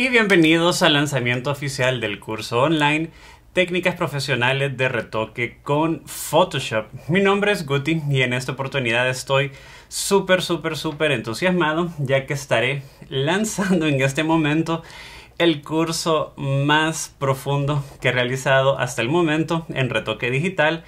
y bienvenidos al lanzamiento oficial del curso online Técnicas Profesionales de Retoque con Photoshop. Mi nombre es Guti y en esta oportunidad estoy súper, súper, súper entusiasmado ya que estaré lanzando en este momento el curso más profundo que he realizado hasta el momento en retoque digital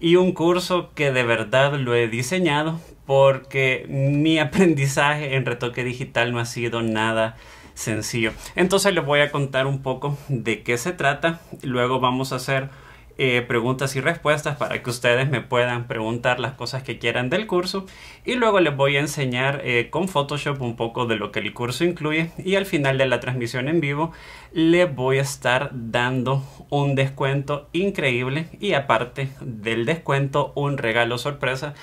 y un curso que de verdad lo he diseñado porque mi aprendizaje en retoque digital no ha sido nada sencillo. Entonces les voy a contar un poco de qué se trata. Luego vamos a hacer eh, preguntas y respuestas para que ustedes me puedan preguntar las cosas que quieran del curso y luego les voy a enseñar eh, con Photoshop un poco de lo que el curso incluye y al final de la transmisión en vivo le voy a estar dando un descuento increíble y aparte del descuento un regalo sorpresa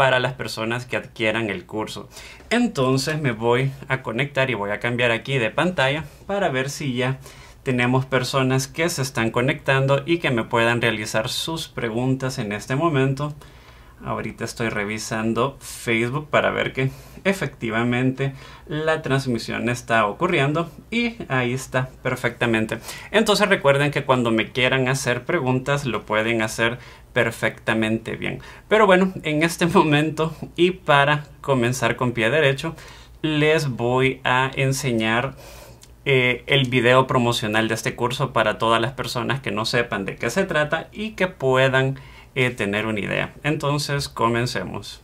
para las personas que adquieran el curso. Entonces me voy a conectar y voy a cambiar aquí de pantalla para ver si ya tenemos personas que se están conectando y que me puedan realizar sus preguntas en este momento. Ahorita estoy revisando Facebook para ver que efectivamente la transmisión está ocurriendo y ahí está perfectamente. Entonces recuerden que cuando me quieran hacer preguntas lo pueden hacer perfectamente bien. Pero bueno, en este momento y para comenzar con pie derecho, les voy a enseñar eh, el video promocional de este curso para todas las personas que no sepan de qué se trata y que puedan y tener una idea. Entonces, comencemos.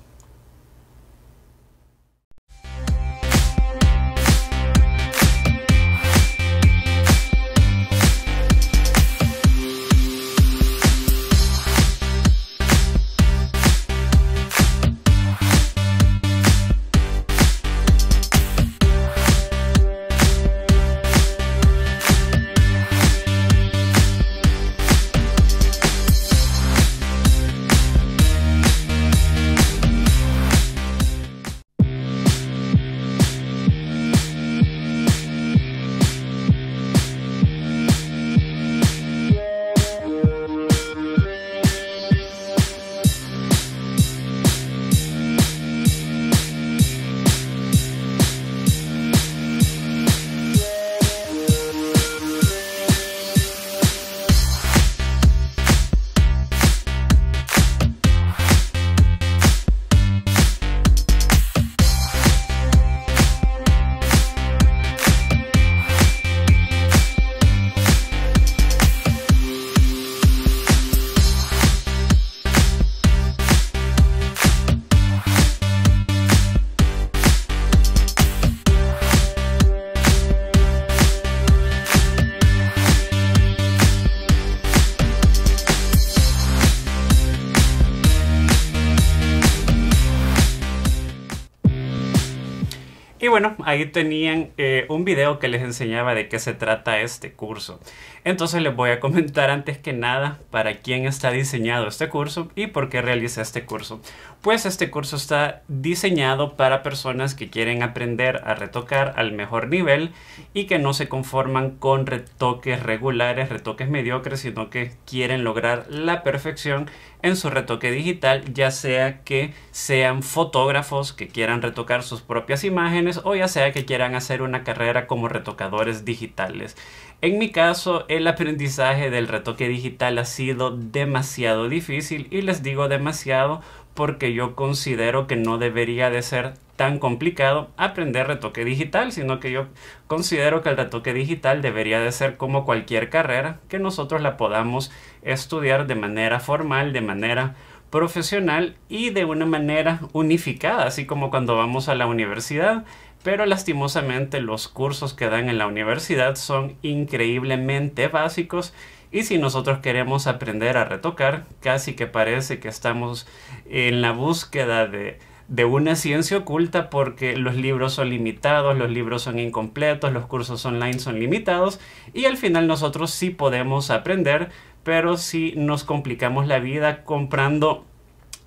bueno, ahí tenían eh, un video que les enseñaba de qué se trata este curso. Entonces les voy a comentar antes que nada para quién está diseñado este curso y por qué realiza este curso. Pues este curso está diseñado para personas que quieren aprender a retocar al mejor nivel y que no se conforman con retoques regulares, retoques mediocres, sino que quieren lograr la perfección en su retoque digital, ya sea que sean fotógrafos que quieran retocar sus propias imágenes o ya sea que quieran hacer una carrera como retocadores digitales. En mi caso, el aprendizaje del retoque digital ha sido demasiado difícil y les digo demasiado porque yo considero que no debería de ser tan complicado aprender retoque digital, sino que yo considero que el retoque digital debería de ser como cualquier carrera, que nosotros la podamos estudiar de manera formal, de manera profesional y de una manera unificada, así como cuando vamos a la universidad. Pero lastimosamente los cursos que dan en la universidad son increíblemente básicos y si nosotros queremos aprender a retocar, casi que parece que estamos en la búsqueda de, de una ciencia oculta porque los libros son limitados, los libros son incompletos, los cursos online son limitados y al final nosotros sí podemos aprender, pero si sí nos complicamos la vida comprando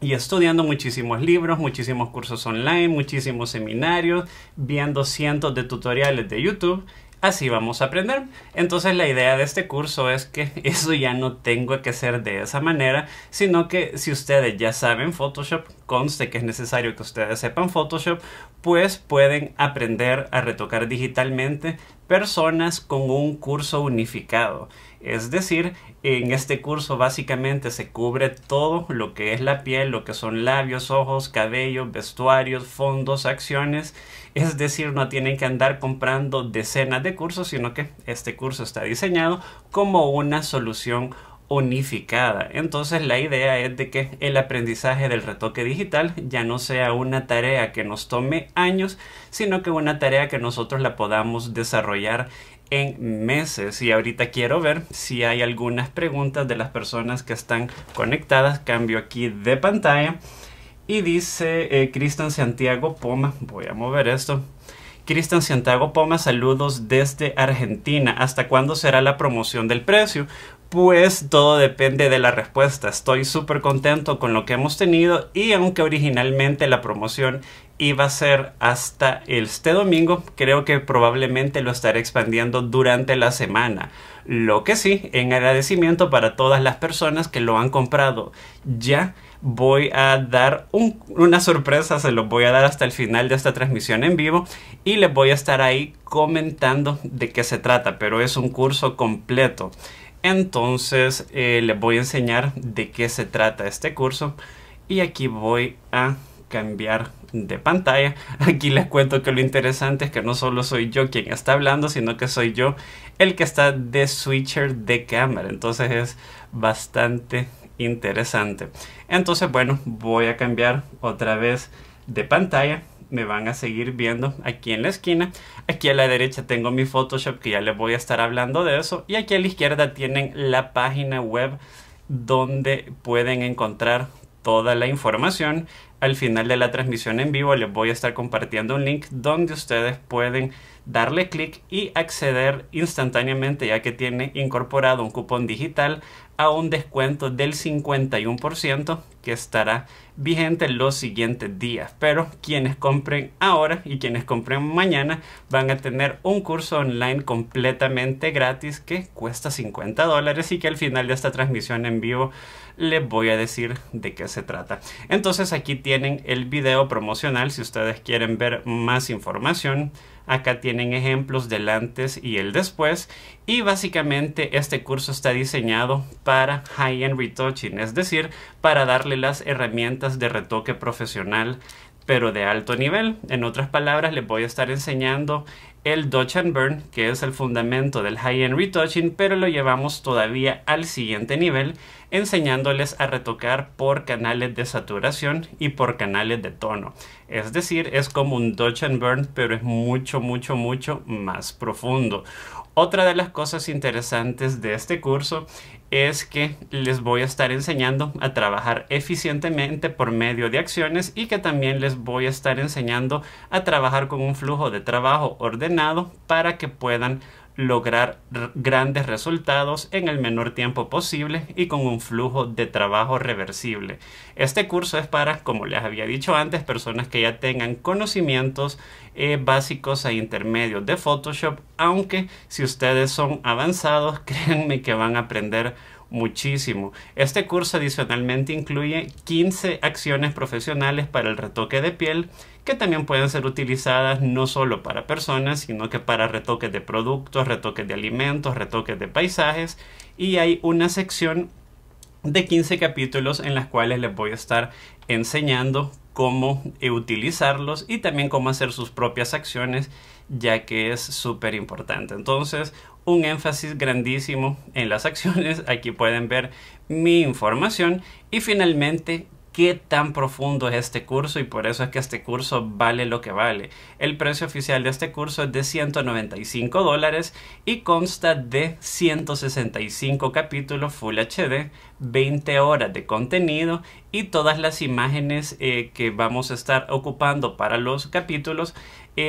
y estudiando muchísimos libros, muchísimos cursos online, muchísimos seminarios, viendo cientos de tutoriales de YouTube así vamos a aprender. Entonces la idea de este curso es que eso ya no tengo que ser de esa manera, sino que si ustedes ya saben Photoshop, conste que es necesario que ustedes sepan Photoshop, pues pueden aprender a retocar digitalmente personas con un curso unificado. Es decir, en este curso básicamente se cubre todo lo que es la piel, lo que son labios, ojos, cabello, vestuarios, fondos, acciones. Es decir, no tienen que andar comprando decenas de cursos, sino que este curso está diseñado como una solución unificada. Entonces la idea es de que el aprendizaje del retoque digital ya no sea una tarea que nos tome años, sino que una tarea que nosotros la podamos desarrollar en meses y ahorita quiero ver si hay algunas preguntas de las personas que están conectadas cambio aquí de pantalla y dice eh, Cristian Santiago Poma voy a mover esto Cristian Santiago Poma, saludos desde Argentina. ¿Hasta cuándo será la promoción del precio? Pues todo depende de la respuesta. Estoy súper contento con lo que hemos tenido y aunque originalmente la promoción iba a ser hasta este domingo, creo que probablemente lo estaré expandiendo durante la semana. Lo que sí, en agradecimiento para todas las personas que lo han comprado ya voy a dar una sorpresa, se los voy a dar hasta el final de esta transmisión en vivo y les voy a estar ahí comentando de qué se trata, pero es un curso completo. Entonces eh, les voy a enseñar de qué se trata este curso y aquí voy a cambiar de pantalla. Aquí les cuento que lo interesante es que no solo soy yo quien está hablando, sino que soy yo el que está de switcher de cámara. Entonces es bastante interesante. Entonces, bueno, voy a cambiar otra vez de pantalla me van a seguir viendo aquí en la esquina. Aquí a la derecha tengo mi Photoshop que ya les voy a estar hablando de eso. Y aquí a la izquierda tienen la página web donde pueden encontrar toda la información. Al final de la transmisión en vivo les voy a estar compartiendo un link donde ustedes pueden darle clic y acceder instantáneamente ya que tiene incorporado un cupón digital a un descuento del 51% que estará vigente los siguientes días. Pero quienes compren ahora y quienes compren mañana van a tener un curso online completamente gratis que cuesta 50 dólares y que al final de esta transmisión en vivo les voy a decir de qué se trata. Entonces aquí tienen el video promocional si ustedes quieren ver más información. Acá tienen ejemplos del antes y el después. Y básicamente este curso está diseñado para high-end retouching, es decir, para darle las herramientas de retoque profesional pero de alto nivel. En otras palabras, les voy a estar enseñando el Dodge and Burn, que es el fundamento del high-end retouching, pero lo llevamos todavía al siguiente nivel, enseñándoles a retocar por canales de saturación y por canales de tono. Es decir, es como un Dodge and Burn, pero es mucho, mucho, mucho más profundo. Otra de las cosas interesantes de este curso es que les voy a estar enseñando a trabajar eficientemente por medio de acciones y que también les voy a estar enseñando a trabajar con un flujo de trabajo ordenado para que puedan lograr grandes resultados en el menor tiempo posible y con un flujo de trabajo reversible. Este curso es para, como les había dicho antes, personas que ya tengan conocimientos eh, básicos e intermedios de Photoshop, aunque si ustedes son avanzados, créanme que van a aprender muchísimo. Este curso adicionalmente incluye 15 acciones profesionales para el retoque de piel que también pueden ser utilizadas no solo para personas, sino que para retoques de productos, retoques de alimentos, retoques de paisajes y hay una sección de 15 capítulos en las cuales les voy a estar enseñando cómo eh, utilizarlos y también cómo hacer sus propias acciones ya que es súper importante. Entonces, un énfasis grandísimo en las acciones. Aquí pueden ver mi información. Y finalmente, qué tan profundo es este curso y por eso es que este curso vale lo que vale. El precio oficial de este curso es de 195 dólares y consta de 165 capítulos Full HD, 20 horas de contenido y todas las imágenes eh, que vamos a estar ocupando para los capítulos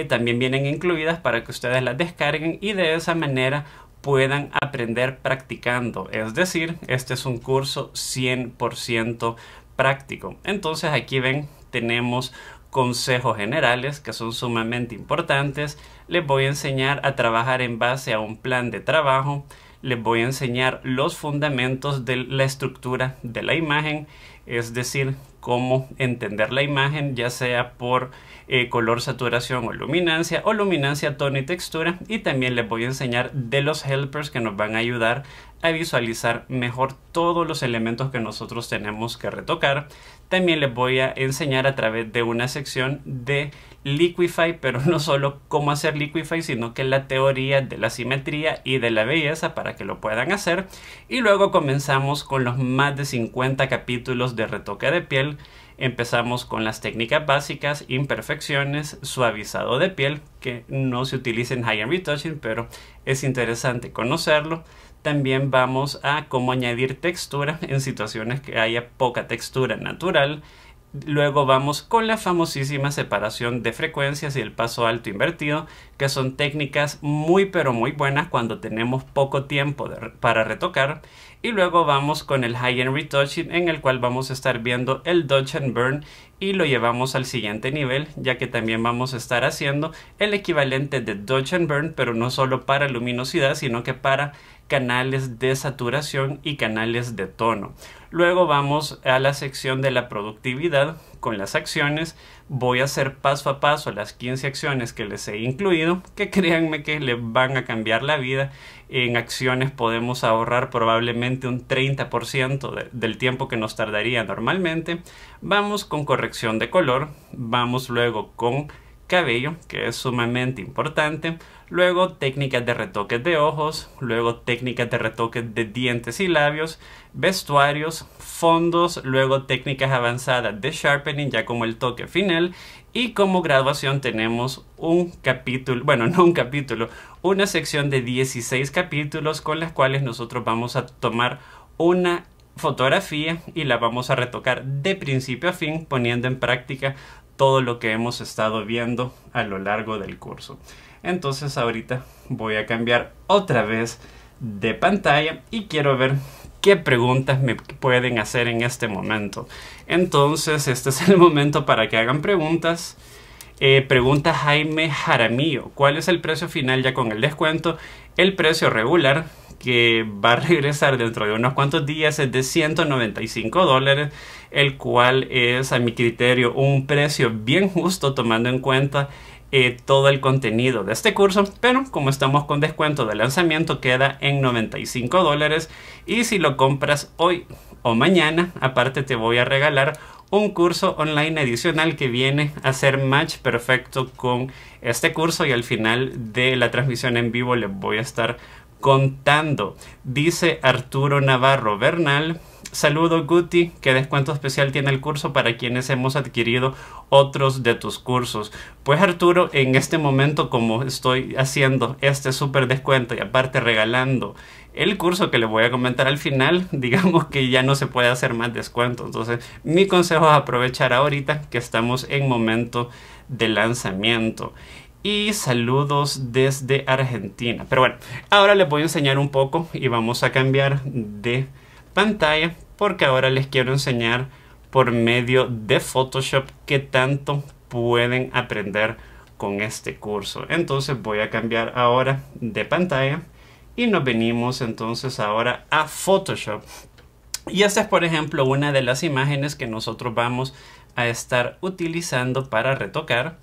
también vienen incluidas para que ustedes las descarguen y de esa manera puedan aprender practicando. Es decir, este es un curso 100% práctico. Entonces aquí ven, tenemos consejos generales que son sumamente importantes. Les voy a enseñar a trabajar en base a un plan de trabajo. Les voy a enseñar los fundamentos de la estructura de la imagen es decir, cómo entender la imagen, ya sea por eh, color, saturación o luminancia, o luminancia, tono y textura. Y también les voy a enseñar de los helpers que nos van a ayudar a visualizar mejor todos los elementos que nosotros tenemos que retocar. También les voy a enseñar a través de una sección de Liquify, pero no solo cómo hacer Liquify, sino que la teoría de la simetría y de la belleza para que lo puedan hacer. Y luego comenzamos con los más de 50 capítulos de retoque de piel. Empezamos con las técnicas básicas, imperfecciones, suavizado de piel, que no se utiliza en High End Retouching, pero es interesante conocerlo. También vamos a cómo añadir textura en situaciones que haya poca textura natural Luego vamos con la famosísima separación de frecuencias y el paso alto invertido, que son técnicas muy pero muy buenas cuando tenemos poco tiempo para retocar. Y luego vamos con el high-end retouching, en el cual vamos a estar viendo el dodge and burn y lo llevamos al siguiente nivel, ya que también vamos a estar haciendo el equivalente de dodge and burn, pero no solo para luminosidad, sino que para canales de saturación y canales de tono. Luego vamos a la sección de la productividad con las acciones. Voy a hacer paso a paso las 15 acciones que les he incluido, que créanme que le van a cambiar la vida. En acciones podemos ahorrar probablemente un 30% del tiempo que nos tardaría normalmente. Vamos con corrección de color, vamos luego con cabello, que es sumamente importante, luego técnicas de retoque de ojos, luego técnicas de retoque de dientes y labios, vestuarios, fondos, luego técnicas avanzadas de sharpening ya como el toque final y como graduación tenemos un capítulo, bueno, no un capítulo, una sección de 16 capítulos con las cuales nosotros vamos a tomar una fotografía y la vamos a retocar de principio a fin poniendo en práctica todo lo que hemos estado viendo a lo largo del curso. Entonces ahorita voy a cambiar otra vez de pantalla y quiero ver qué preguntas me pueden hacer en este momento. Entonces este es el momento para que hagan preguntas. Eh, pregunta Jaime Jaramillo, ¿cuál es el precio final ya con el descuento? El precio regular que va a regresar dentro de unos cuantos días es de 195 dólares el cual es a mi criterio un precio bien justo tomando en cuenta eh, todo el contenido de este curso, pero como estamos con descuento de lanzamiento queda en 95 dólares y si lo compras hoy o mañana, aparte te voy a regalar un curso online adicional que viene a ser match perfecto con este curso y al final de la transmisión en vivo les voy a estar contando. Dice Arturo Navarro Bernal, Saludo Guti, qué descuento especial tiene el curso para quienes hemos adquirido otros de tus cursos. Pues Arturo, en este momento como estoy haciendo este súper descuento y aparte regalando el curso que le voy a comentar al final, digamos que ya no se puede hacer más descuento. Entonces mi consejo es aprovechar ahorita que estamos en momento de lanzamiento y saludos desde Argentina. Pero bueno, ahora les voy a enseñar un poco y vamos a cambiar de pantalla porque ahora les quiero enseñar por medio de Photoshop qué tanto pueden aprender con este curso. Entonces voy a cambiar ahora de pantalla y nos venimos entonces ahora a Photoshop. Y esta es por ejemplo una de las imágenes que nosotros vamos a estar utilizando para retocar.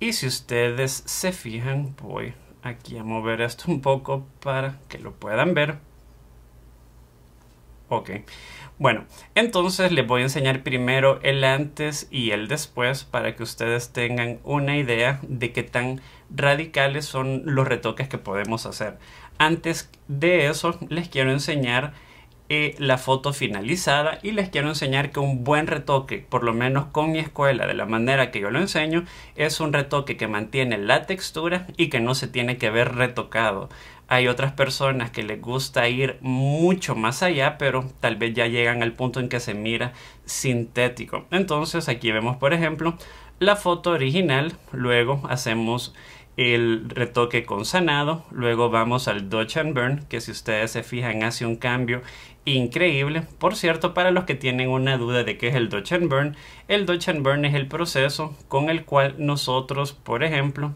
Y si ustedes se fijan, voy aquí a mover esto un poco para que lo puedan ver. Ok. Bueno, entonces les voy a enseñar primero el antes y el después para que ustedes tengan una idea de qué tan radicales son los retoques que podemos hacer. Antes de eso, les quiero enseñar eh, la foto finalizada y les quiero enseñar que un buen retoque, por lo menos con mi escuela, de la manera que yo lo enseño, es un retoque que mantiene la textura y que no se tiene que ver retocado. Hay otras personas que les gusta ir mucho más allá, pero tal vez ya llegan al punto en que se mira sintético. Entonces aquí vemos, por ejemplo, la foto original, luego hacemos el retoque con sanado, luego vamos al Dodge and Burn, que si ustedes se fijan hace un cambio increíble. Por cierto, para los que tienen una duda de qué es el Dodge and Burn, el Dodge and Burn es el proceso con el cual nosotros, por ejemplo,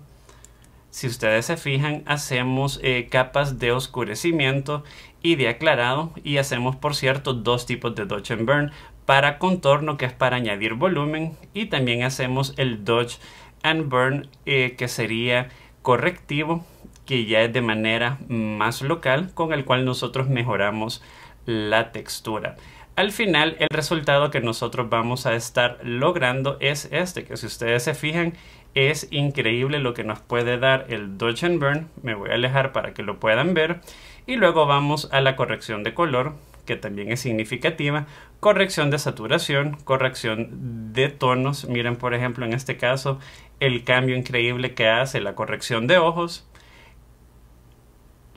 si ustedes se fijan, hacemos eh, capas de oscurecimiento y de aclarado y hacemos, por cierto, dos tipos de Dodge and Burn para contorno, que es para añadir volumen, y también hacemos el Dodge and Burn, eh, que sería correctivo, que ya es de manera más local, con el cual nosotros mejoramos la textura. Al final, el resultado que nosotros vamos a estar logrando es este, que si ustedes se fijan, es increíble lo que nos puede dar el Dodge and Burn. Me voy a alejar para que lo puedan ver. Y luego vamos a la corrección de color, que también es significativa. Corrección de saturación, corrección de tonos. Miren, por ejemplo, en este caso, el cambio increíble que hace la corrección de ojos.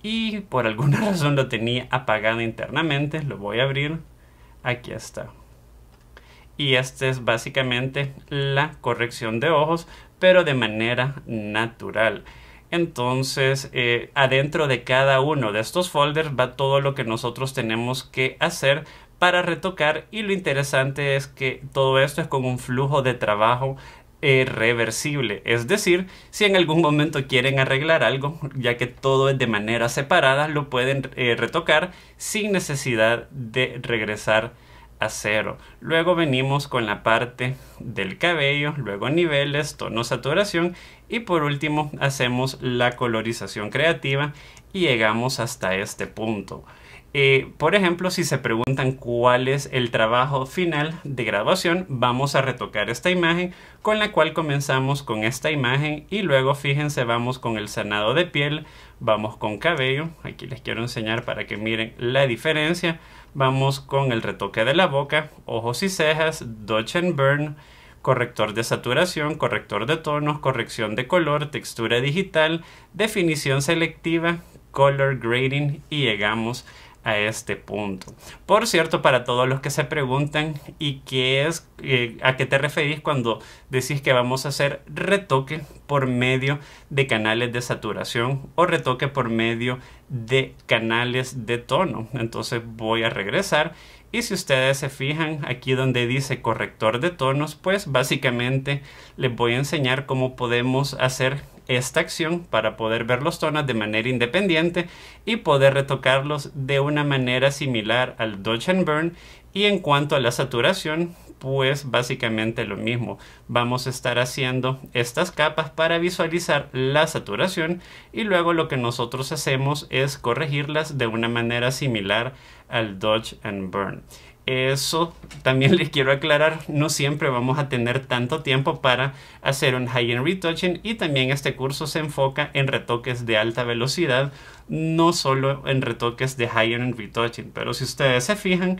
Y por alguna razón lo tenía apagado internamente. Lo voy a abrir. Aquí está y esta es básicamente la corrección de ojos pero de manera natural. Entonces, eh, adentro de cada uno de estos folders va todo lo que nosotros tenemos que hacer para retocar y lo interesante es que todo esto es con un flujo de trabajo eh, reversible, es decir, si en algún momento quieren arreglar algo, ya que todo es de manera separada, lo pueden eh, retocar sin necesidad de regresar Luego venimos con la parte del cabello, luego niveles, tono, saturación y por último hacemos la colorización creativa y llegamos hasta este punto. Eh, por ejemplo, si se preguntan cuál es el trabajo final de graduación, vamos a retocar esta imagen con la cual comenzamos con esta imagen y luego fíjense vamos con el sanado de piel, vamos con cabello, aquí les quiero enseñar para que miren la diferencia, Vamos con el retoque de la boca, ojos y cejas, Dodge and Burn, corrector de saturación, corrector de tonos, corrección de color, textura digital, definición selectiva, color grading y llegamos a este punto. Por cierto, para todos los que se preguntan y qué es, eh, a qué te referís cuando decís que vamos a hacer retoque por medio de canales de saturación o retoque por medio de canales de tono. Entonces voy a regresar y si ustedes se fijan aquí donde dice corrector de tonos, pues básicamente les voy a enseñar cómo podemos hacer esta acción para poder ver los tonos de manera independiente y poder retocarlos de una manera similar al Dodge and Burn. Y en cuanto a la saturación, pues básicamente lo mismo. Vamos a estar haciendo estas capas para visualizar la saturación y luego lo que nosotros hacemos es corregirlas de una manera similar al Dodge and Burn. Eso también les quiero aclarar, no siempre vamos a tener tanto tiempo para hacer un high-end retouching y también este curso se enfoca en retoques de alta velocidad, no solo en retoques de high-end retouching, pero si ustedes se fijan,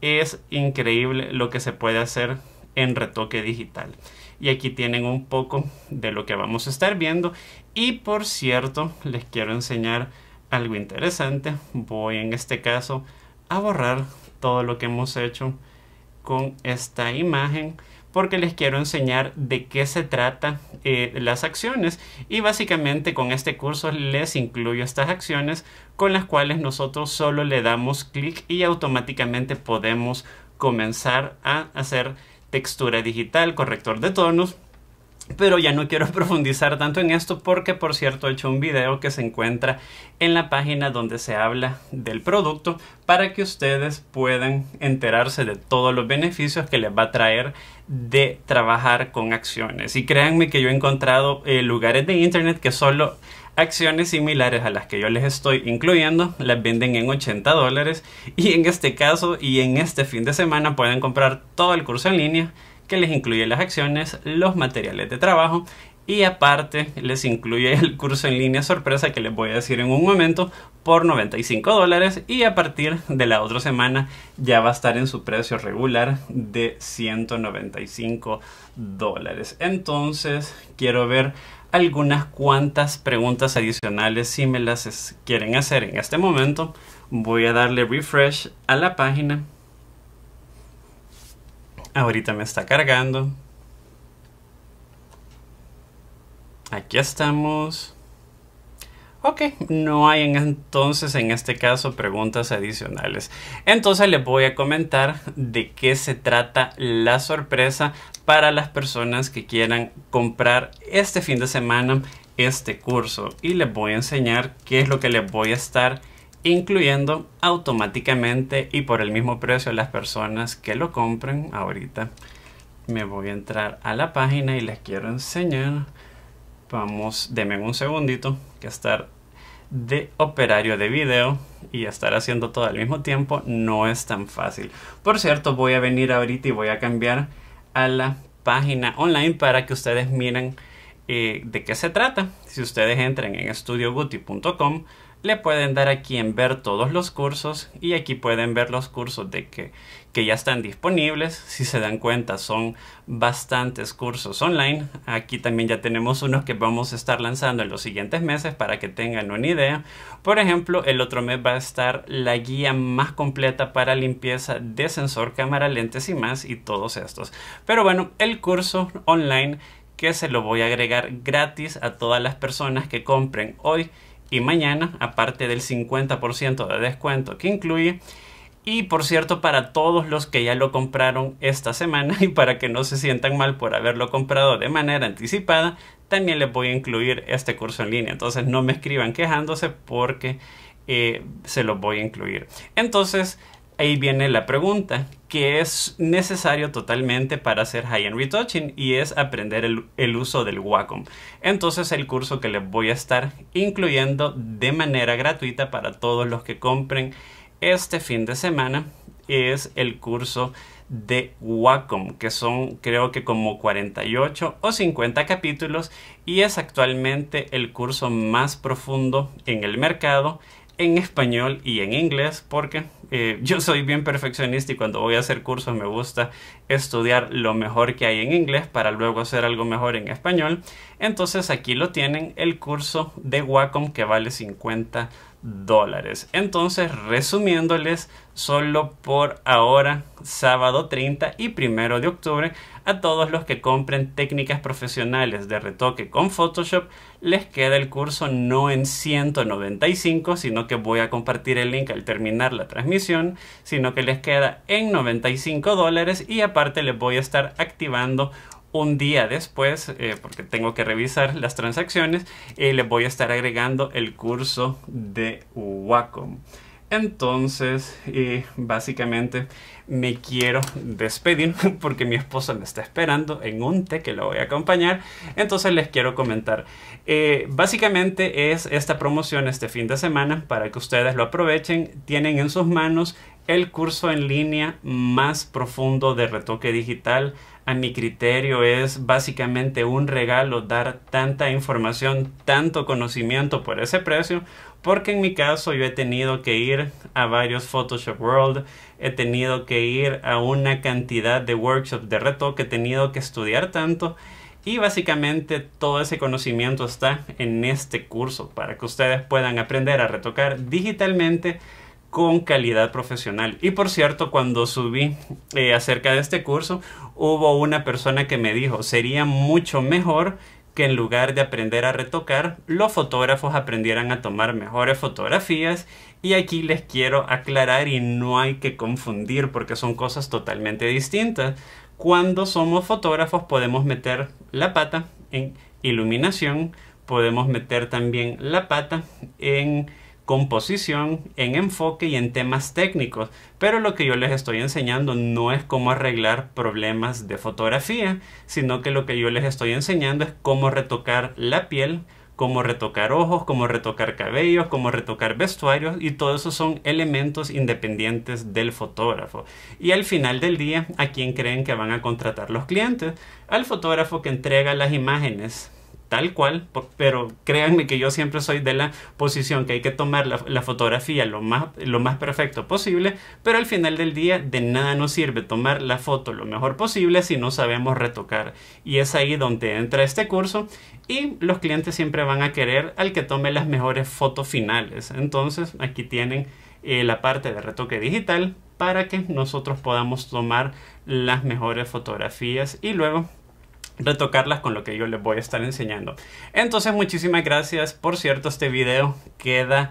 es increíble lo que se puede hacer en retoque digital. Y aquí tienen un poco de lo que vamos a estar viendo. Y por cierto, les quiero enseñar algo interesante. Voy en este caso a borrar todo lo que hemos hecho con esta imagen porque les quiero enseñar de qué se trata eh, las acciones y básicamente con este curso les incluyo estas acciones con las cuales nosotros solo le damos clic y automáticamente podemos comenzar a hacer textura digital, corrector de tonos pero ya no quiero profundizar tanto en esto porque por cierto he hecho un video que se encuentra en la página donde se habla del producto para que ustedes puedan enterarse de todos los beneficios que les va a traer de trabajar con acciones. Y créanme que yo he encontrado eh, lugares de internet que solo acciones similares a las que yo les estoy incluyendo las venden en 80 dólares y en este caso y en este fin de semana pueden comprar todo el curso en línea que les incluye las acciones, los materiales de trabajo y aparte les incluye el curso en línea sorpresa que les voy a decir en un momento por 95 dólares y a partir de la otra semana ya va a estar en su precio regular de 195 dólares. Entonces quiero ver algunas cuantas preguntas adicionales si me las quieren hacer en este momento. Voy a darle refresh a la página Ahorita me está cargando. Aquí estamos. Ok, no hay entonces en este caso preguntas adicionales. Entonces les voy a comentar de qué se trata la sorpresa para las personas que quieran comprar este fin de semana este curso y les voy a enseñar qué es lo que les voy a estar incluyendo automáticamente y por el mismo precio las personas que lo compren ahorita me voy a entrar a la página y les quiero enseñar vamos denme un segundito que estar de operario de video y estar haciendo todo al mismo tiempo no es tan fácil por cierto voy a venir ahorita y voy a cambiar a la página online para que ustedes miren eh, de qué se trata. Si ustedes entran en estudioguti.com, le pueden dar aquí en ver todos los cursos y aquí pueden ver los cursos de que, que ya están disponibles. Si se dan cuenta, son bastantes cursos online. Aquí también ya tenemos unos que vamos a estar lanzando en los siguientes meses para que tengan una idea. Por ejemplo, el otro mes va a estar la guía más completa para limpieza de sensor, cámara, lentes y más y todos estos. Pero bueno, el curso online que se lo voy a agregar gratis a todas las personas que compren hoy y mañana, aparte del 50% de descuento que incluye. Y por cierto, para todos los que ya lo compraron esta semana y para que no se sientan mal por haberlo comprado de manera anticipada, también les voy a incluir este curso en línea. Entonces no me escriban quejándose porque eh, se lo voy a incluir. Entonces ahí viene la pregunta, que es necesario totalmente para hacer high-end retouching y es aprender el, el, uso del Wacom. Entonces el curso que les voy a estar incluyendo de manera gratuita para todos los que compren este fin de semana es el curso de Wacom que son creo que como 48 o 50 capítulos y es actualmente el curso más profundo en el mercado en español y en inglés porque eh, yo soy bien perfeccionista y cuando voy a hacer cursos me gusta estudiar lo mejor que hay en inglés para luego hacer algo mejor en español. Entonces aquí lo tienen el curso de Wacom que vale 50 dólares. Entonces, resumiéndoles, solo por ahora, sábado 30 y primero de octubre, a todos los que compren técnicas profesionales de retoque con Photoshop, les queda el curso no en 195, sino que voy a compartir el link al terminar la transmisión, sino que les queda en 95 dólares y aparte les voy a estar activando un día después, eh, porque tengo que revisar las transacciones, eh, les voy a estar agregando el curso de Wacom. Entonces, eh, básicamente me quiero despedir porque mi esposa me está esperando en un té que lo voy a acompañar. Entonces les quiero comentar. Eh, básicamente es esta promoción este fin de semana para que ustedes lo aprovechen. Tienen en sus manos el curso en línea más profundo de retoque digital a mi criterio es básicamente un regalo dar tanta información, tanto conocimiento por ese precio, porque en mi caso yo he tenido que ir a varios Photoshop World, he tenido que ir a una cantidad de workshops de retoque, he tenido que estudiar tanto y básicamente todo ese conocimiento está en este curso para que ustedes puedan aprender a retocar digitalmente con calidad profesional. Y por cierto, cuando subí eh, acerca de este curso, hubo una persona que me dijo, sería mucho mejor que en lugar de aprender a retocar, los fotógrafos aprendieran a tomar mejores fotografías. Y aquí les quiero aclarar y no hay que confundir porque son cosas totalmente distintas. Cuando somos fotógrafos podemos meter la pata en iluminación, podemos meter también la pata en composición, en enfoque y en temas técnicos, pero lo que yo les estoy enseñando no es cómo arreglar problemas de fotografía, sino que lo que yo les estoy enseñando es cómo retocar la piel, cómo retocar ojos, cómo retocar cabellos, cómo retocar vestuarios y todo eso son elementos independientes del fotógrafo. Y al final del día, ¿a quién creen que van a contratar los clientes? Al fotógrafo que entrega las imágenes tal cual, pero créanme que yo siempre soy de la posición que hay que tomar la, fotografía lo más, lo más perfecto posible, pero al final del día de nada nos sirve tomar la foto lo mejor posible si no sabemos retocar. Y es ahí donde entra este curso y los clientes siempre van a querer al que tome las mejores fotos finales. Entonces aquí tienen eh, la parte de retoque digital para que nosotros podamos tomar las mejores fotografías y luego retocarlas con lo que yo les voy a estar enseñando. Entonces muchísimas gracias. Por cierto, este video queda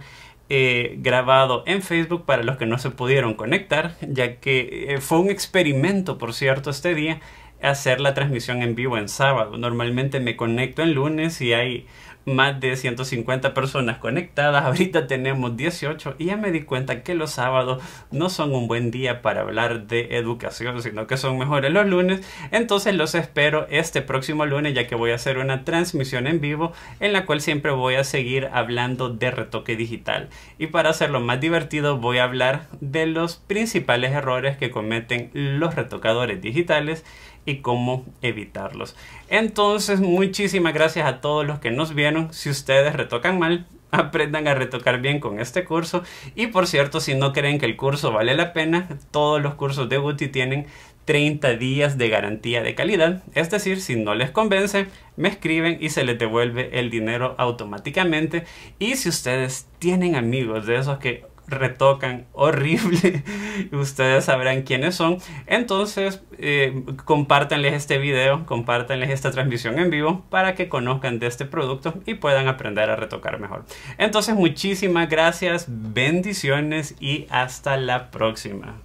eh, grabado en Facebook para los que no se pudieron conectar, ya que eh, fue un experimento, por cierto, este día hacer la transmisión en vivo en sábado. Normalmente me conecto en lunes y hay más de 150 personas conectadas. Ahorita tenemos 18 y ya me di cuenta que los sábados no son un buen día para hablar de educación, sino que son mejores los lunes. Entonces los espero este próximo lunes ya que voy a hacer una transmisión en vivo en la cual siempre voy a seguir hablando de retoque digital. Y para hacerlo más divertido voy a hablar de los principales errores que cometen los retocadores digitales y cómo evitarlos. Entonces, muchísimas gracias a todos los que nos vieron. Si ustedes retocan mal, aprendan a retocar bien con este curso. Y por cierto, si no creen que el curso vale la pena, todos los cursos de booty tienen 30 días de garantía de calidad. Es decir, si no les convence, me escriben y se les devuelve el dinero automáticamente. Y si ustedes tienen amigos de esos que retocan horrible. Ustedes sabrán quiénes son. Entonces, eh, compártanles este video, compártanles esta transmisión en vivo para que conozcan de este producto y puedan aprender a retocar mejor. Entonces, muchísimas gracias, bendiciones y hasta la próxima.